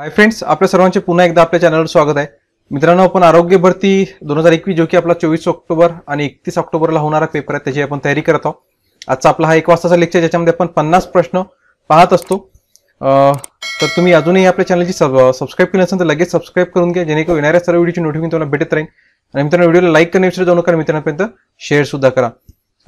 hi friends आपल्या सर्वांचे पुन्हा एकदा आपल्या चॅनलवर स्वागत आहे मित्रांनो आपण आरोग्य भरती दोन हजार एकवीस जो की आपला चोवीस ऑक्टोबर आणि एकतीस ऑक्टोबरला होणारा पेपर आहे त्याची आपण तयारी करत आहोत आजचा आपला हा एक वाजताचा लेक्चर ज्याच्यामध्ये आपण पन्नास प्रश्न पाहत असतो तर तुम्ही अजूनही आपल्या चॅनलची सब सबस्क्राईब केली तर लगेच सबस्क्राईब करून घ्या जेणेकरून येणाऱ्या सर्व व्हिडिओची नोटिफिकेशन तुम्हाला भेटत राहील आणि मित्रांनो व्हिडिओला लाईक करणे जाऊन जाऊ मित्रांपर्यंत शेअर सुद्धा करा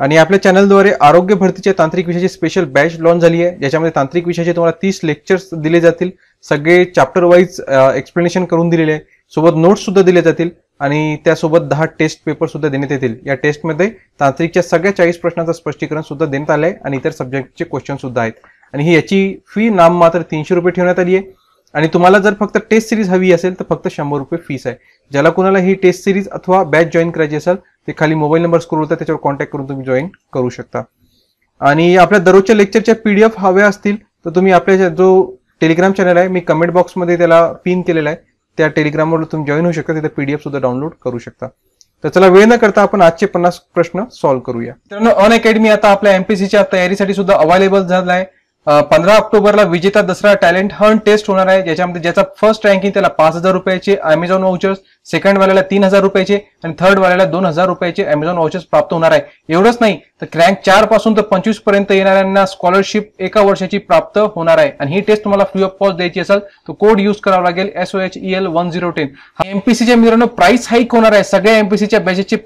आणि आपल्या चॅनलद्वारे आरोग्य भरतीच्या तांत्रिक विषयाची स्पेशल बॅच लॉन्च झाली आहे ज्याच्यामध्ये तांत्रिक विषयाचे तुम्हाला तीस लेक्चर्स दिले जातील सगळे चॅप्टर वाईज एक्सप्लेनेशन करून दिलेले आहे सोबत नोट्स सुद्धा दिले जातील आणि त्यासोबत दहा टेस्ट पेपर सुद्धा देण्यात येतील या टेस्टमध्ये तांत्रिकच्या सगळ्या चाळीस प्रश्नांचं स्पष्टीकरण सुद्धा देण्यात आलं आहे आणि इतर सब्जेक्टचे क्वेश्चन सुद्धा आहेत आणि ही याची फी नाम मात्र तीनशे रुपये ठेवण्यात आली आहे आणि तुम्हाला जर फक्त टेस्ट सिरीज हवी असेल तर फक्त शंभर रुपये फीस आहे ज्याला कुणाला ही टेस्ट सिरीज अथवा बॅच जॉईन करायची असेल ते खाली मोबाईल नंबर स्क्रोल होता त्याच्यावर कॉन्टॅक्ट करून तुम्ही जॉईन करू शकता आणि आपल्या दररोजच्या लेक्चरच्या पीडीएफ हव्या असतील तर तुम्ही आपल्या जो टेलिग्राम चॅनल आहे मी कमेंट बॉक्समध्ये त्याला पिन केलेला आहे त्या टेलिग्रामवर तुम्ही जॉईन होऊ शकता तिथे पीडीएफ सुद्धा डाउनलोड करू शकता तर चला वेळ न करता आपण आजचे पन्नास प्रश्न सॉल्व्ह करूया मित्रांनो अन अकॅडमी आता आपल्या एमपीसीच्या तयारीसाठी सुद्धा अवेलेबल झाला आहे पंधरा ऑक्टोबरला विजेता दसरा टॅलेंट हंट टेस्ट होणार आहे ज्याच्यामध्ये ज्याचा फर्स्ट रँकिंग त्याला पाच हजार रुपयाचे अमेझॉन वॉचर्स सेकंड वाल्याला तीन हजार रुपयाचे आणि थर्ड वाल्याला दोन हजार रुपयाचे अमेझॉन वॉचर्स प्राप्त होणार आहे एवढंच नाही तर रँक चार पासून तर पंचवीस पर्यंत येणाऱ्यांना स्कॉलरशिप एका वर्षाची प्राप्त होणार आहे आणि ही टेस्ट तुम्हाला फ्री ऑफ कॉस्ट द्यायची असेल तर कोड यूज करावा लागेल S O H E L one zero ten एमपीसीच्या मित्रांनो प्राइस हाईक होणार आहे सगळ्या एमपीसीच्या बॅचेसची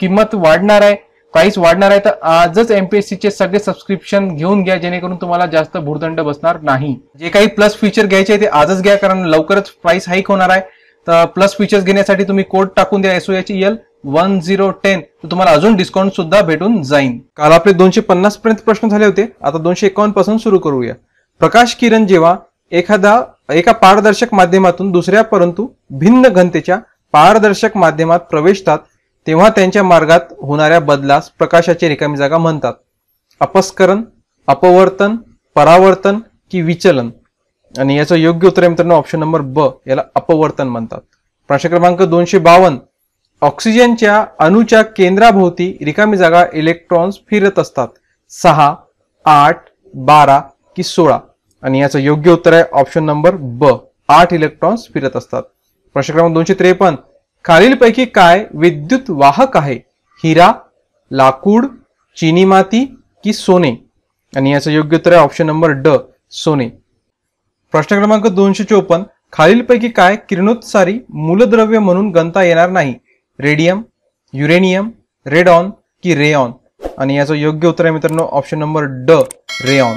किंमत वाढणार आहे प्राइस वाढणार आहे तर आजच एमपीएससीचे सगळे सबस्क्रिप्शन घेऊन घ्या जेणेकरून तुम्हाला जास्त भूर्दंड बसणार नाही जे काही प्लस फीचर घ्यायचे ते आजच घ्या कारण लवकरच प्राइस हाईक होणार आहे तर प्लस फीचर्स घेण्यासाठी तुम्ही कोड टाकून द्या S O L one zero ten तर तुम्हाला अजून डिस्काउंट सुद्धा भेटून जाईल काल आपले दोनशे पन्नास पर्यंत प्रश्न झाले होते आता दोनशे एकावन्न पासून सुरू करूया प्रकाश किरण जेव्हा एखादा एका पारदर्शक माध्यमातून दुसऱ्या परंतु भिन्न घनतेच्या पारदर्शक माध्यमात प्रवेशतात तेव्हा त्यांच्या मार्गात होणाऱ्या बदलास प्रकाशाची रिकामी जागा म्हणतात अपस्करण अपवर्तन परावर्तन की विचलन आणि याचं योग्य उत्तर मित्रांनो ऑप्शन नंबर ब याला अपवर्तन म्हणतात प्रश्न क्रमांक दोनशे बावन ऑक्सिजनच्या अणूच्या केंद्राभोवती रिकामी जागा इलेक्ट्रॉन्स फिरत असतात सहा आठ बारा की सोळा आणि याचं योग्य उत्तर आहे ऑप्शन नंबर ब आठ इलेक्ट्रॉन्स फिरत असतात प्रश्न क्रमांक दोनशे त्रेपन्न खालीलपैकी काय विद्युत वाहक आहे हिरा लाकूड चिनी माती की सोने आणि याचं योग्य उत्तर आहे ऑप्शन नंबर ड सोने प्रश्न क्रमांक दोनशे चोपन्न खालीलपैकी काय किरणोत्सारी मूलद्रव्य म्हणून गणता येणार नाही रेडियम युरेनियम रेडॉन की रेऑन आणि याचं योग्य उत्तर आहे मित्रांनो ऑप्शन नंबर ड रेऑन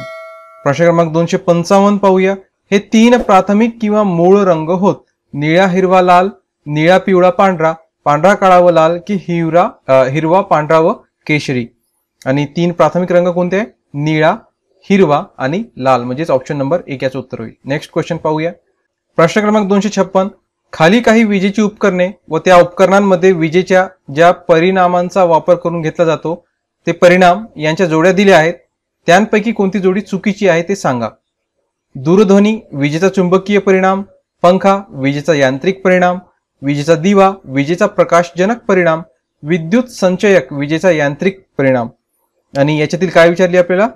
प्रश्न क्रमांक दोनशे पंचावन्न पाहूया हे तीन प्राथमिक किंवा मूळ रंग होत निळा हिरवा लाल निळा पिवळा पांढरा पांढरा काळा व लाल की हिवरा हिरवा पांढरा व केशरी आणि तीन प्राथमिक रंग कोणते निळा हिरवा आणि लाल म्हणजेच ऑप्शन नंबर एक याचं उत्तर होईल नेक्स्ट क्वेश्चन पाहूया प्रश्न क्रमांक दोनशे छप्पन खाली काही विजेची उपकरणे व त्या उपकरणांमध्ये विजेच्या ज्या परिणामांचा वापर करून घेतला जातो ते परिणाम यांच्या जोड्या दिल्या आहेत त्यांपैकी कोणती जोडी चुकीची आहे ते सांगा दूरध्वनी विजेचा चुंबकीय परिणाम पंखा विजेचा यांत्रिक परिणाम विजेचा दिवा विजेचा प्रकाशजनक परिणाम विद्युत संचयक विजेचा यांत्रिक परिणाम आणि याच्यातील काय विचारली आपल्याला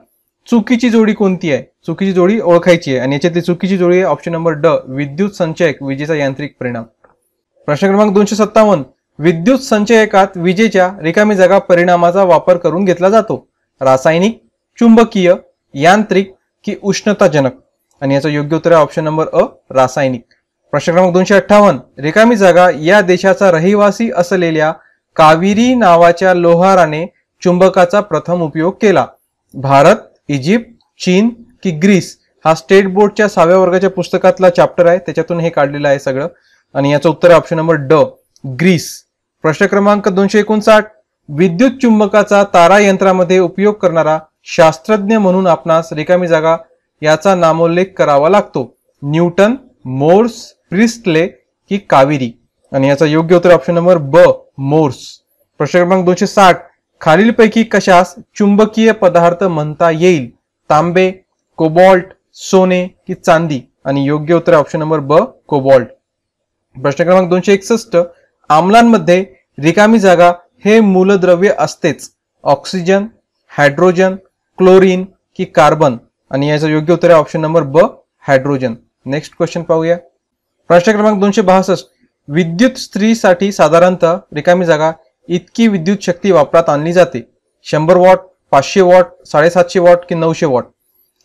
चुकीची जोडी कोणती आहे चुकीची जोडी ओळखायची आहे आणि याच्यातली चुकीची जोडी आहे ऑप्शन नंबर ड विद्युत संचयक विजेचा यांत्रिक परिणाम प्रश्न क्रमांक दोनशे सत्तावन्न विद्युत संचयकात विजेच्या रिकामी जागा परिणामाचा वापर करून घेतला जातो रासायनिक चुंबकीय यांत्रिक की उष्णताजनक आणि याचं योग्य उत्तर आहे ऑप्शन नंबर अ रासायनिक प्रश्न क्रमांक दोनशे अठ्ठावन्न रिकामी जागा या देशाचा रहिवासी असलेल्या कावेरी नावाच्या लोहाराने चुंबकाचा प्रथम उपयोग केला भारत इजिप्त चीन की ग्रीस हा स्टेट बोर्डच्या सहाव्या वर्गाच्या पुस्तकातला चॅप्टर आहे त्याच्यातून हे काढलेलं आहे सगळं आणि याचं उत्तर आहे ऑप्शन नंबर ड ग्रीस प्रश्न क्रमांक दोनशे एकोणसाठ विद्युत चुंबकाचा तारा यंत्रामध्ये उपयोग करणारा शास्त्रज्ञ म्हणून आपणास रिकामी जागा याचा नामोल्लेख करावा लागतो न्यूटन मोर्स प्रिस्टले की कावेरी आणि याचा योग्य उत्तर ऑप्शन नंबर ब मोर्स प्रश्न क्रमांक दोनशे साठ खालीलपैकी कशास चुंबकीय पदार्थ म्हणता येईल तांबे कोबॉल्ट सोने की चांदी आणि योग्य उत्तर ऑप्शन नंबर ब कोबॉल्ट प्रश्न क्रमांक दोनशे एकसष्ट आम्लांमध्ये रिकामी जागा हे मूलद्रव्य असतेच ऑक्सिजन हायड्रोजन क्लोरीन की कार्बन आणि याचं योग्य उत्तर आहे ऑप्शन नंबर ब हायड्रोजन नेक्स्ट क्वेश्चन पाहूया प्रश्न क्रमांक दोनशे बहासष्ट विद्युत स्त्रीसाठी साधारणतः रिकामी जागा इतकी विद्युत शक्ती वापरात आणली जाते शंभर वॉट पाचशे वॉट साडेसातशे वॉट की नऊशे वॉट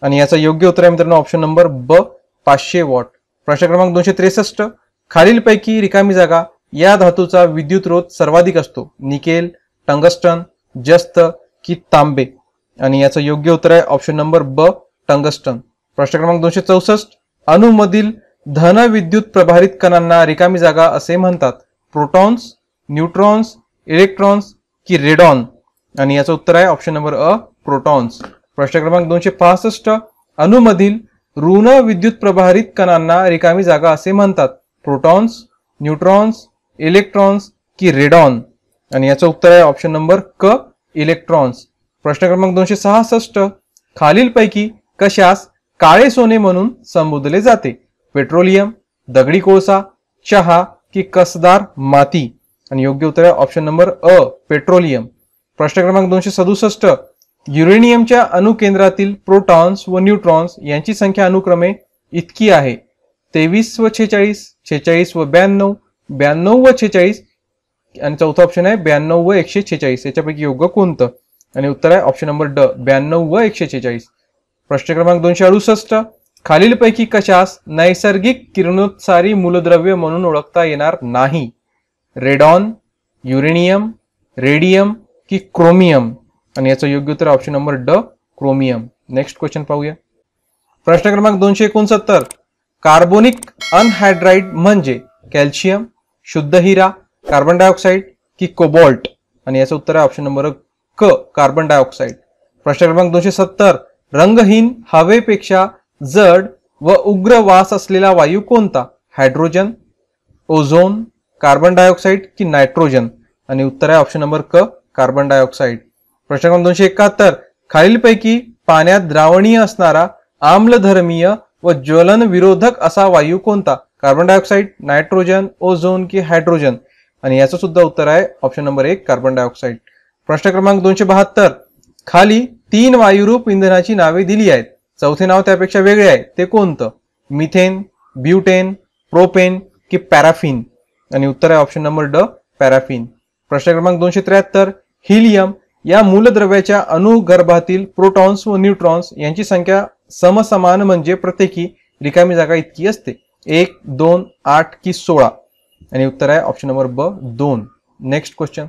आणि याचा योग्य उत्तर आहे मित्रांनो ऑप्शन नंबर ब पाचशे वॉट प्रश्न क्रमांक दोनशे त्रेसष्ट खालीलपैकी रिकामी जागा या धातूचा विद्युत रोध सर्वाधिक असतो निकेल टंगस्टन जस्त की तांबे आणि याचं योग्य उत्तर आहे ऑप्शन नंबर ब टंगस्टन प्रश्न क्रमांक दोनशे चौसष्ट अणुमधील धन विद्युत प्रभारित कणांना रिकामी जागा असे म्हणतात प्रोटॉन्स न्यूट्रॉन्स इलेक्ट्रॉन्स की रेडॉन आणि याचं उत्तर आहे ऑप्शन नंबर अ प्रोटॉन्स प्रश्न क्रमांक दोनशे पासष्ट अणुमधील ऋण विद्युत प्रभारित कणांना रिकामी जागा असे म्हणतात प्रोटॉन्स न्यूट्रॉन्स इलेक्ट्रॉन्स की रेडॉन आणि याचं उत्तर आहे ऑप्शन नंबर क इलेक्ट्रॉन्स प्रश्न क्रमांक दोनशे सहासष्ट खालीलपैकी कशास काळे सोने म्हणून संबोधले जाते पेट्रोलियम दगडी कोळसा चहा की कसदार माती आणि योग्य उत्तर आहे ऑप्शन नंबर अ पेट्रोलियम प्रश्न क्रमांक दोनशे सदुसष्ट युरेनियमच्या अणुकेंद्रातील प्रोटॉन्स व न्यूट्रॉन्स यांची संख्या अनुक्रमे इतकी आहे तेवीस व छेचाळीस छेचाळीस व ब्याण्णव ब्याण्णव व छेचाळीस आणि चौथा ऑप्शन आहे ब्याण्णव व एकशे छेचाळीस याच्यापैकी योग्य कोणतं आणि उत्तर आहे ऑप्शन नंबर ड ब्याण्णव व एकशे छेचाळीस प्रश्न क्रमांक दोनशे अडुसष्ट खालीलपैकी कशास नैसर्गिक किरणोत्सारी मूलद्रव्य म्हणून ओळखता येणार नाही रेडॉन युरेनियम रेडियम की क्रोमियम आणि याचं योग्य उत्तर ऑप्शन नंबर ड क्रोमियम नेक्स्ट क्वेश्चन पाहूया प्रश्न क्रमांक दोनशे एकोणसत्तर कार्बोनिक अनहायड्राईड म्हणजे कॅल्शियम शुद्ध हिरा कार्बन डायऑक्साईड की कोबॉल्ट आणि याचं उत्तर आहे ऑप्शन नंबर क कार्बन डायऑक्साईड प्रश्न क्रमांक दोनशे सत्तर रंगहीन हवेपेक्षा जड व उग्र वास असलेला वायू कोणता हायड्रोजन ओझोन कार्बन डायऑक्साईड की नायट्रोजन आणि उत्तर आहे ऑप्शन नंबर क कार्बन डायऑक्साईड प्रश्न क्रमांक दोनशे एकाहत्तर खालीलपैकी पाण्यात द्रावणीय असणारा आम्लधर्मीय व ज्वलन विरोधक असा वायू कोणता कार्बन डायऑक्साईड नायट्रोजन ओझोन की हायड्रोजन आणि याचं सुद्धा उत्तर आहे ऑप्शन नंबर एक कार्बन डायऑक्साईड प्रश्न क्रमांक दोनशे बहात्तर खाली तीन वायुरूप इंधनाची नावे दिली आहेत चौथे नाव त्यापेक्षा वेगळे आहे ते कोणतं मिथेन ब्युटेन प्रोपेन की पॅराफिन आणि उत्तर आहे ऑप्शन नंबर ड पॅराफिन प्रश्न क्रमांक दोनशे त्र्याहत्तर हिलियम या मूलद्रव्याच्या अणुगर्भातील प्रोटॉन्स व न्यूट्रॉन्स यांची संख्या समसमान म्हणजे प्रत्येकी रिकामी जागा इतकी असते एक दोन आठ की सोळा आणि उत्तर आहे ऑप्शन नंबर ब दोन नेक्स्ट क्वेश्चन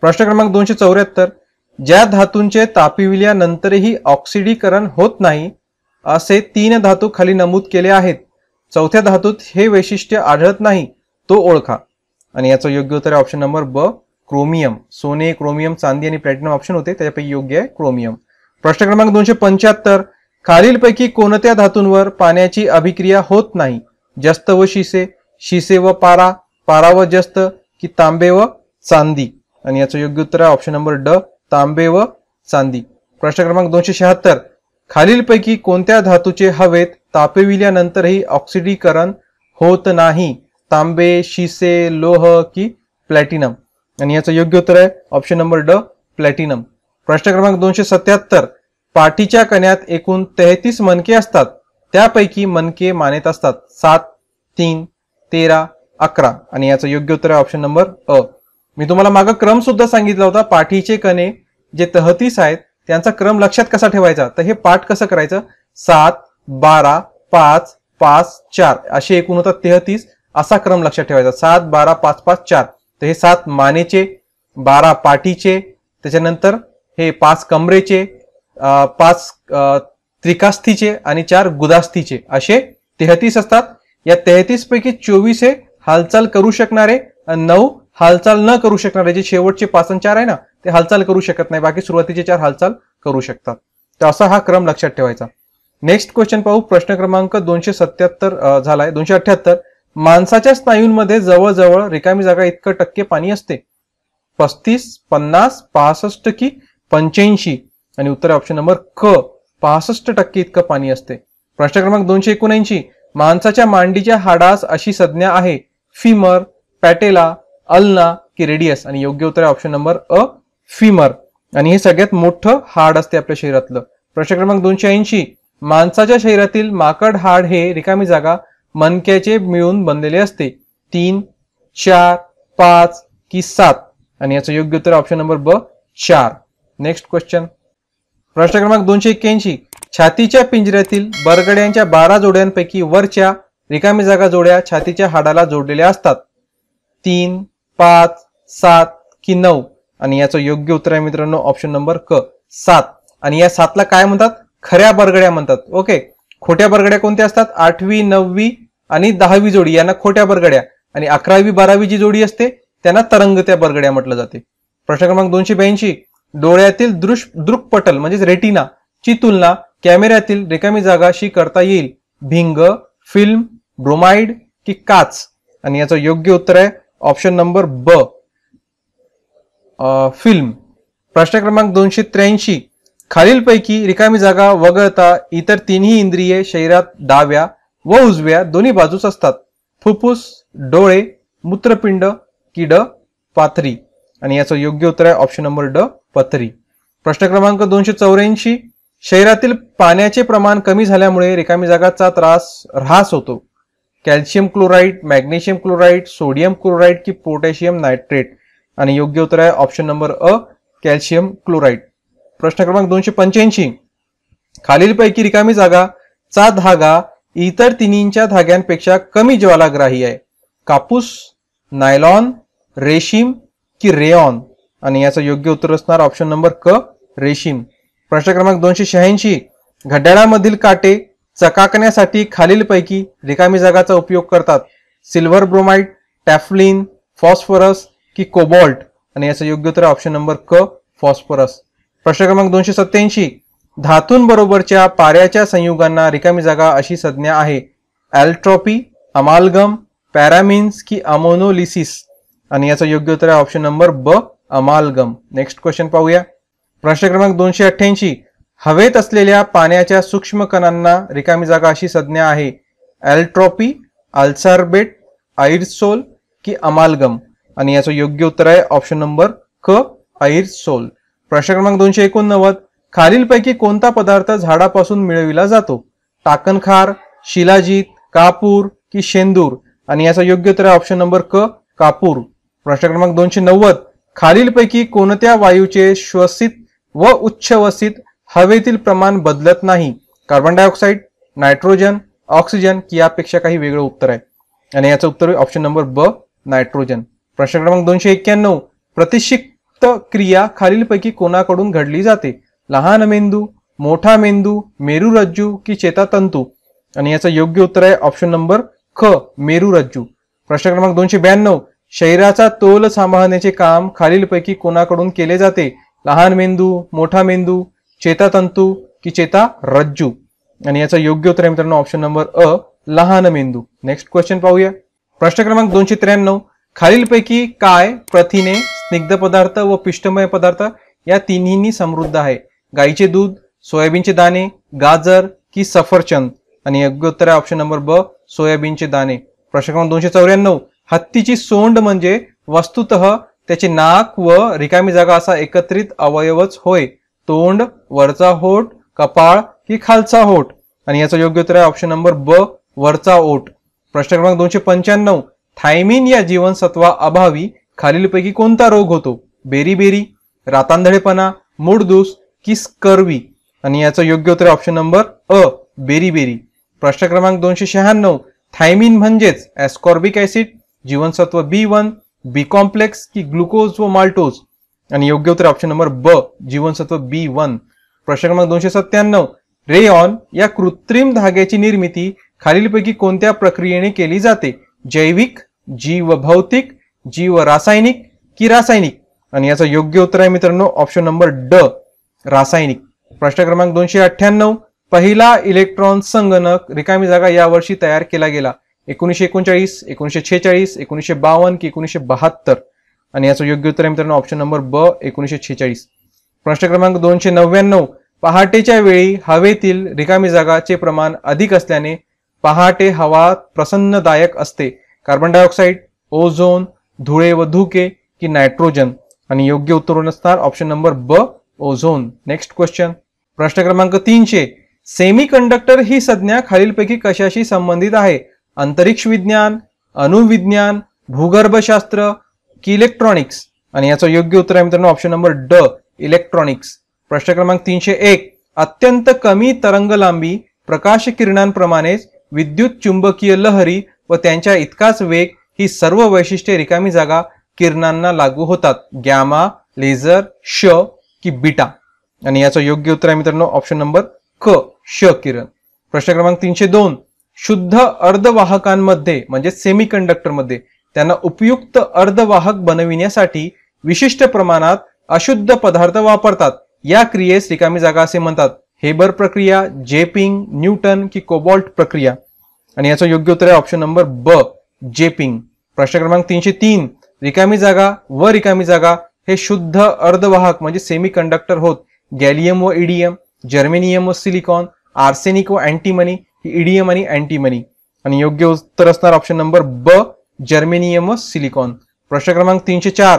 प्रश्न क्रमांक दोनशे चौऱ्याहत्तर ज्या धातूंचे तापविल्यानंतरही ऑक्सिडीकरण होत नाही असे तीन धातू खाली नमूद केले आहेत चौथ्या धातूत हे वैशिष्ट्य आढळत नाही तो ओळखा आणि याचं योग्य उत्तर आहे ऑप्शन नंबर ब क्रोमियम सोने क्रोमियम चांदी आणि प्लॅटिनम ऑप्शन होते त्याच्यापैकी योग्य आहे क्रोमियम प्रश्न क्रमांक दोनशे पंच्याहत्तर खालीलपैकी कोणत्या धातूंवर पाण्याची अभिक्रिया होत नाही जस्त व शिसे शिसे व पारा पारा व जस्त की तांबे व चांदी आणि याचं योग्य उत्तर आहे ऑप्शन नंबर ड तांबे व चांदी प्रश्न क्रमांक दोनशे शहात्तर खालीलपैकी कोणत्या धातूचे हवेत तापविल्यानंतरही ऑक्सिडीकरण होत नाही तांबे शिसे लोह की प्लॅटिनम आणि याचं योग्य उत्तर आहे ऑप्शन नंबर ड प्लॅटिनम प्रश्न क्रमांक दोनशे सत्याहत्तर पाठीच्या कण्यात एकूण तेहतीस मनके असतात त्यापैकी मनके मानेत असतात सात तीन तेरा अकरा आणि याचं योग्य उत्तर आहे ऑप्शन नंबर अ मी तुम्हाला माग क्रम सुद्धा सांगितला होता पाठीचे कणे जे तहतीस आहेत त्यांचा क्रम लक्षात कसा ठेवायचा तर हे पाठ कसं करायचं सात बारा पाच पाच चार असे एकूण होतात तेहतीस असा क्रम लक्षात ठेवायचा सात बारा पाच पाच चार तर हे सात मानेचे बारा पाठीचे त्याच्यानंतर हे पाच कमरेचे पाच त्रिकास्थीचे आणि चार गुदास्थीचे असे तेहतीस असतात या तेहतीस पैकी चोवीस हे हालचाल करू शकणारे नऊ हालचाल न करू शकणारे जे शेवटचे पाचन चार आहे ना ते हालचाल करू शकत नाही बाकी सुरुवातीचे चार हालचाल करू शकतात तर असा हा क्रम लक्षात ठेवायचा नेक्स्ट क्वेश्चन पाहू प्रश्न क्रमांक दोनशे सत्याहत्तर झालाय दोनशे अठ्याहत्तर माणसाच्या स्नायूंमध्ये जवळजवळ रिकामी जागा इतकं टक्के पाणी असते पस्तीस पन्नास पासष्ट की पंच्याऐंशी आणि उत्तर ऑप्शन नंबर क पासष्ट टक्के इतकं पाणी असते प्रश्न क्रमांक दोनशे एकोणऐंशी माणसाच्या मांडीच्या हाडास अशी संज्ञा आहे फिमर पॅटेला अल्ना की रेडियस आणि योग्य उत्तर आहे ऑप्शन नंबर अ फिमर आणि हे सगळ्यात मोठं हाड असते आपल्या शरीरातलं प्रश्न क्रमांक दोनशे ऐंशी माणसाच्या शरीरातील माकड हाड हे रिकामी जागा मनक्याचे मिळून बनलेले असते तीन चार पाच की सात आणि याचं योग्य उत्तर ऑप्शन नंबर ब चार नेक्स्ट क्वेश्चन प्रश्न क्रमांक दोनशे एक्क्याऐंशी छातीच्या पिंजऱ्यातील बरगड्यांच्या बारा जोड्यांपैकी वरच्या रिकामी जागा जोड्या छातीच्या हाडाला जोडलेल्या असतात तीन पाच सात की नऊ आणि याचं योग्य उत्तर आहे मित्रांनो ऑप्शन नंबर क सात आणि या सातला काय म्हणतात खऱ्या बरगड्या म्हणतात ओके खोट्या बरगड्या कोणत्या असतात आठवी नववी आणि दहावी जोडी यांना खोट्या बरगड्या आणि अकरावी बारावी जी जोडी असते त्यांना तरंगत्या बरगड्या म्हटलं जाते प्रश्न क्रमांक दोनशे ब्याऐंशी डोळ्यातील दृश दृक्पटल म्हणजेच रेटिना ची तुलना कॅमेऱ्यातील रिकामी जागाशी करता येईल भिंग फिल्म ब्रोमाइड की काच आणि याचं योग्य उत्तर आहे ऑप्शन नंबर ब फिल्म प्रश्न क्रमांक दोनशे त्र्याऐंशी खालीलपैकी रिकामी जागा वगळता इतर तिन्ही इंद्रिये शरीरात डाव्या व उजव्या दोन्ही बाजूस असतात फुफ्फुस डोळे मूत्रपिंड किड पाथरी आणि याचं योग्य उत्तर आहे ऑप्शन नंबर ड पथरी प्रश्न क्रमांक दोनशे चौऱ्याऐंशी शरीरातील पाण्याचे प्रमाण कमी झाल्यामुळे रिकामी जागाचा त्रास ऱ्हास होतो calcium chloride magnesium chloride sodium chloride की पोटॅशियम नायट्रेट आणि योग्य उत्तर आहे ऑप्शन नंबर अ कॅल्शियम क्लोराईड प्रश्न क्रमांक दोनशे पंच्याऐंशी खालीलपैकी रिकामी जागा चा धागा इतर तिन्हींच्या धाग्यांपेक्षा कमी ज्वालाग्राही आहे कापूस नायलॉन रेशीम की रेऑन आणि याचं योग्य उत्तर असणार ऑप्शन नंबर क रेशीम प्रश्न क्रमांक दोनशे शहाऐंशी घड्याळामधील काटे चकाकण्यासाठी खालीलपैकी रिकामी जागाचा उपयोग करतात सिल्व्हर ब्रोमाइड टॅफ्लिन फॉस्फरस की कोबॉल्ट आणि याचं योग्य उत्तर ऑप्शन नंबर क फॉस्फरस प्रश्न क्रमांक दोनशे सत्याऐंशी धातूंबरोबरच्या पाऱ्याच्या संयुगांना रिकामी जागा अशी संज्ञा आहे अल्ट्रॉपी अमालगम पॅरामिन्स की अमोनोलिसिस आणि याचं योग्य उत्तर आहे ऑप्शन नंबर ब अमालगम नेक्स्ट क्वेश्चन पाहूया प्रश्न क्रमांक दोनशे अठ्ठ्याऐंशी हवेत असलेल्या पाण्याच्या सूक्ष्म कणांना रिकामी जागा अशी संज्ञा आहे अल्ट्रॉपी अल्सार्बेट आईरसोल की अमालगम आणि याचं योग्य उत्तर आहे ऑप्शन नंबर क आईरसोल प्रश्न क्रमांक दोनशे एकोणनव्वद खालीलपैकी कोणता पदार्थ झाडापासून मिळविला जातो टाकणखार शिलाजीत कापूर की शेंदूर आणि याचा योग्य उत्तर आहे ऑप्शन नंबर क कापूर प्रश्न क्रमांक दोनशे नव्वद खालीलपैकी कोणत्या वायूचे श्वसित व उच्छवसित हवेतील प्रमाण बदलत नाही कार्बन डायऑक्साईड नायट्रोजन ऑक्सिजन की यापेक्षा काही वेगळं उत्तर आहे आणि याचं उत्तर ऑप्शन नंबर ब नायट्रोजन प्रश्न क्रमांक दोनशे एक्क्याण्णव प्रतिशिक्त क्रिया खालीलपैकी कोणाकडून घडली जाते लहान मेंदू मोठा मेंदू मेरुरज्जू की चेतातंतू आणि याचं योग्य उत्तर आहे ऑप्शन नंबर ख मेरुरज्जू प्रश्न क्रमांक दोनशे ब्याण्णव शरीराचा तोल सांभाळण्याचे काम खालीलपैकी कोणाकडून केले जाते लहान मेंदू मोठा मेंदू चेतातंतू की चेता रज्जू आणि याचा योग्य उत्तर आहे मित्रांनो ऑप्शन नंबर अ लहान मेंदू नेक्स्ट क्वेश्चन पाहूया प्रश्न क्रमांक दोनशे त्र्याण्णव खालीलपैकी काय प्रथिने स्निग्ध पदार्थ व पिष्टमय पदार्थ या तिन्हींनी समृद्ध आहे गाईचे दूध सोयाबीनचे दाणे गाजर की सफरचंद आणि योग्य उत्तर आहे ऑप्शन नंबर ब सोयाबीनचे दाणे प्रश्न क्रमांक दोनशे चौऱ्याण्णव हत्तीची सोंड म्हणजे वस्तुत त्याचे नाक व रिकामी जागा असा एकत्रित अवयवच होय तोंड वरचा होट कपाळ की खालचा होट आणि याचा योग्य उत्तर आहे ऑप्शन नंबर ब वरचा ओट प्रश्न क्रमांक दोनशे पंच्याण्णव थायमिन या जीवनसत्वा अभावी खालीलपैकी कोणता रोग होतो बेरी बेरी रातांधळेपणा मूडदूस की स्कर्वी आणि याचं योग्य उत्तर ऑप्शन नंबर अ बेरी बेरी प्रश्न क्रमांक दोनशे शहाण्णव थायमिन म्हणजेच ॲस्कॉर्बिक ऍसिड जीवनसत्व बी वन बी कॉम्प्लेक्स की ग्लुकोज व माल्टोज आणि योग्य उत्तर ऑप्शन नंबर ब जीवनसत्व बी वन प्रश्न क्रमांक दोनशे सत्त्याण्णव ऑन या कृत्रिम धाग्याची निर्मिती खालीलपैकी कोणत्या प्रक्रियेने केली जाते जैविक जीव रासायनिक की रासायनिक आणि याचं योग्य उत्तर आहे मित्रांनो ऑप्शन नंबर ड रासायनिक प्रश्न क्रमांक दोनशे अठ्ठ्याण्णव पहिला इलेक्ट्रॉन संगणक रिकामी जागा यावर्षी तयार केला गेला एकोणीसशे एकोणचाळीस एकोणीसशे छेचाळीस एकोणीसशे बावन्न की एकोणीशे बहात्तर आणि याचं योग्य उत्तर आहे मित्रांनो ऑप्शन नंबर ब एकोणीसशे छेचाळीस प्रश्न क्रमांक दोनशे नव्याण्णव पहाटेच्या वेळी हवेतील रिकामी जागाचे प्रमाण अधिक असल्याने पहाटे हवा प्रसन्नदायक असते कार्बन डायऑक्साईड ओझोन धुळे व धुके की नायट्रोजन आणि योग्य उत्तर असणार ऑप्शन नंबर ब ओझोन नेक्स्ट क्वेश्चन प्रश्न क्रमांक तीनशे सेमी कंडक्टर ही संज्ञा खालीलपैकी कशाशी संबंधित आहे अंतरिक्ष विज्ञान अणुविज्ञान भूगर्भशास्त्र की इलेक्ट्रॉनिक्स आणि याचं योग्य उत्तर आहे मित्रांनो ऑप्शन नंबर ड इलेक्ट्रॉनिक्स प्रश्न क्रमांक तीनशे एक अत्यंत कमी तरंग लांबी प्रकाश किरणांप्रमाणेच विद्युत चुंबकीय लहरी व त्यांच्या इतकाच वेग ही सर्व वैशिष्ट्ये रिकामी जागा किरणांना लागू होतात गॅमा लेझर श की बिटा आणि याचं योग्य उत्तर आहे मित्रांनो ऑप्शन नंबर क श किरण प्रश्न क्रमांक तीनशे दोन शुद्ध अर्धवाहकांमध्ये म्हणजे सेमी कंडक्टरमध्ये त्यांना उपयुक्त अर्धवाहक बनविण्यासाठी विशिष्ट प्रमाणात अशुद्ध पदार्थ वापरतात या क्रियेस रिकामी जागा असे म्हणतात हेबर प्रक्रिया जेपिंग न्यूटन की कोबॉल्ट प्रक्रिया आणि याचं योग्य उत्तर आहे ऑप्शन नंबर ब जेपिंग प्रश्न क्रमांक तीनशे तीन रिकामी जागा व रिकामी जागा हे शुद्ध अर्धवाहक म्हणजे सेमी कंडक्टर होत गॅलियम व इडियम जर्मेनियम व सिलिकॉन आर्सेनिक व अँटीमनी ही इडियम आणि अँटीमनी आणि योग्य उत्तर असणार ऑप्शन नंबर ब जर्मेनियम व सिलिकॉन प्रश्न क्रमांक तीनशे चार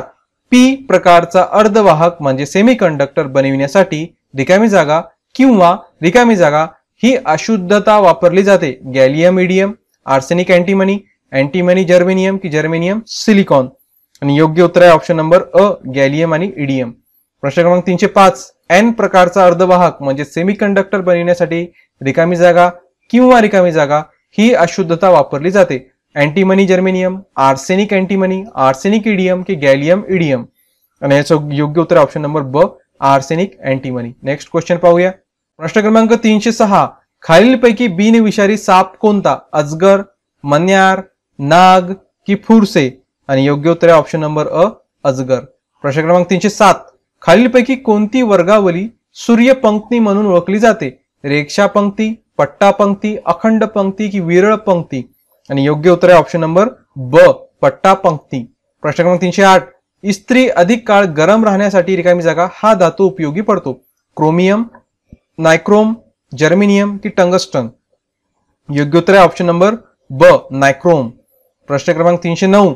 पी प्रकारचा अर्धवाहक म्हणजे सेमीकंडक्टर बनविण्यासाठी रिकामी जागा किंवा रिकामी जागा ही अशुद्धता वापरली जाते gallium indium arsenic antimony antimony germanium की जर्मेनियम सिलिकॉन आणि योग्य उत्तर आहे ऑप्शन नंबर अ गॅलियम आणि इडियम प्रश्न क्रमांक तीनशे पाच एन प्रकारचा अर्धवाहक म्हणजे सेमीकंडक्टर बनविण्यासाठी रिकामी जागा किंवा रिकामी जागा ही अशुद्धता वापरली जाते antimony germanium arsenic antimony arsenic indium की गैलियम इडियम आणि याचं योग्य उत्तर ऑप्शन नंबर ब आर्सेनिक अँटीमनी नेक्स्ट क्वेश्चन पाहूया प्रश्न क्रमांक तीनशे सहा खालीलपैकी बिनविषारी साप कोणता अजगर मन्यार नाग की फुरसे आणि योग्य उत्तर आहे ऑप्शन नंबर अ अजगर प्रश्न क्रमांक तीनशे सात खालीलपैकी कोणती वर्गावली सूर्यपंक्ती म्हणून ओळखली जाते रेक्षा पंक्ती पट्टा पंक्ती अखंड पंक्ती की विरळ पंक्ती आणि योग्य उत्तर आहे ऑप्शन नंबर ब पट्टा पंक्ती प्रश्न क्रमांक तीनशे आठ इस्त्री अधिक काळ गरम राहण्यासाठी रिकामी जागा हा धातू उपयोगी पडतो क्रोमियम नायक्रोम जर्मिनियम की टंगस्टन योग्य उत्तर आहे ऑप्शन नंबर ब नायक्रोम प्रश्न क्रमांक तीनशे नऊ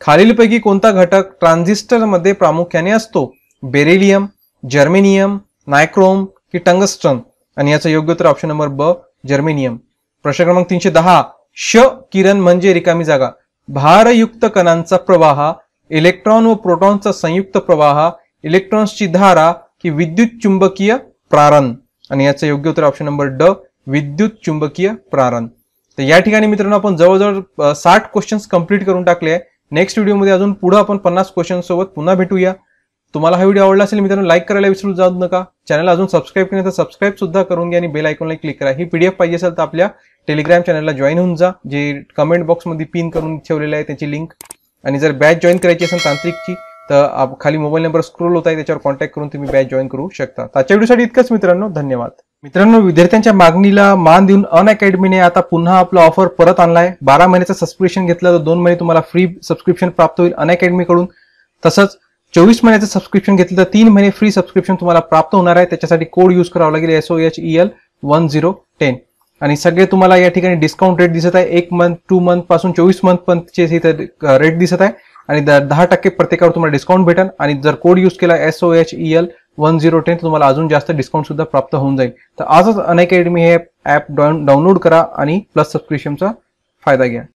खालीलपैकी कोणता घटक ट्रान्झिस्टरमध्ये प्रामुख्याने असतो बेरिलियम जर्मेनियम नायक्रोम की टंगस्टन आणि याचं योग्य उत्तर ऑप्शन नंबर ब जर्मेनियम प्रश्न क्रमांक तीनशे दहा श किरण म्हणजे रिकामी जागा भारयुक्त कणांचा प्रवाह इलेक्ट्रॉन व प्रोटॉनचा संयुक्त प्रवाह इलेक्ट्रॉन्सची धारा की विद्युत चुंबकीय प्रारण आणि याचं योग्य उत्तर ऑप्शन नंबर ड विद्युत चुंबकीय प्रारण तर या ठिकाणी मित्रांनो आपण जवळजवळ साठ क्वेश्चन्स कंप्लीट करून टाकले आहे नेक्स्ट व्हिडिओमध्ये अजून पुढे आपण पन्नास क्वेश्चन सोबत पुन्हा भेटूया तुम्हाला हा व्हिडिओ आवडला असेल मित्रांनो लाईक करायला विसरू जाऊ नका चॅनल अजून सबस्क्राईब केलं तर सबस्क्राईब सुद्धा करून घ्या आणि बेल आयकॉनला क्लिक करा ही पीडीएफ पाहिजे असेल तर आपल्या टेलिग्राम चॅनलला जॉईन होऊन जा जे कमेंट बॉक्समध्ये पिन करून ठेवलेलं आहे त्याची लिंक आणि जर बॅच जॉईन करायची असेल तांत्रिकची तर खाली मोबाईल नंबर स्क्रोल होत आहे त्याच्यावर कॉन्टॅक्ट करून तुम्ही बॅच जॉईन करू शकता आजच्या व्हिडिओसाठी इतकंच मित्रांनो धन्यवाद मित्रांनो विद्यार्थ्यांच्या मागणीला मान देऊन अन अकॅडमीने आता पुन्हा आपला ऑफर परत आणलाय बारा महिन्याचं सबस्क्रिप्शन घेतलं तर दोन महिने तुम्हाला फ्री सबस्क्रिप्शन प्राप्त होईल अन अकॅडमीकडून तसंच चोवीस महिन्याचं सबस्क्रिप्शन घेतलं तर तीन महिने फ्री सबस्क्रिप्शन तुम्हाला प्राप्त होणार आहे त्याच्यासाठी कोड यूज करावा लागेल S O H E L one zero ten आणि सगळे तुम्हाला या ठिकाणी डिस्काउंट रेट दिसत आहे एक मंथ टू मंथ पासून चोवीस मंथ पर्यंतचे इथे रेट दिसत आहे आणि दहा टक्के प्रत्येकावर तुम्हाला डिस्काउंट भेटेल आणि जर कोड यूज केला S O H E L one zero ten तुम्हाला अजून जास्त डिस्काउंट सुद्धा प्राप्त होऊन जाईल तर आजच अनअकॅडमी हे ॲप डाऊन डाउनलोड करा आणि प्लस सबस्क्रिप्शनचा फायदा घ्या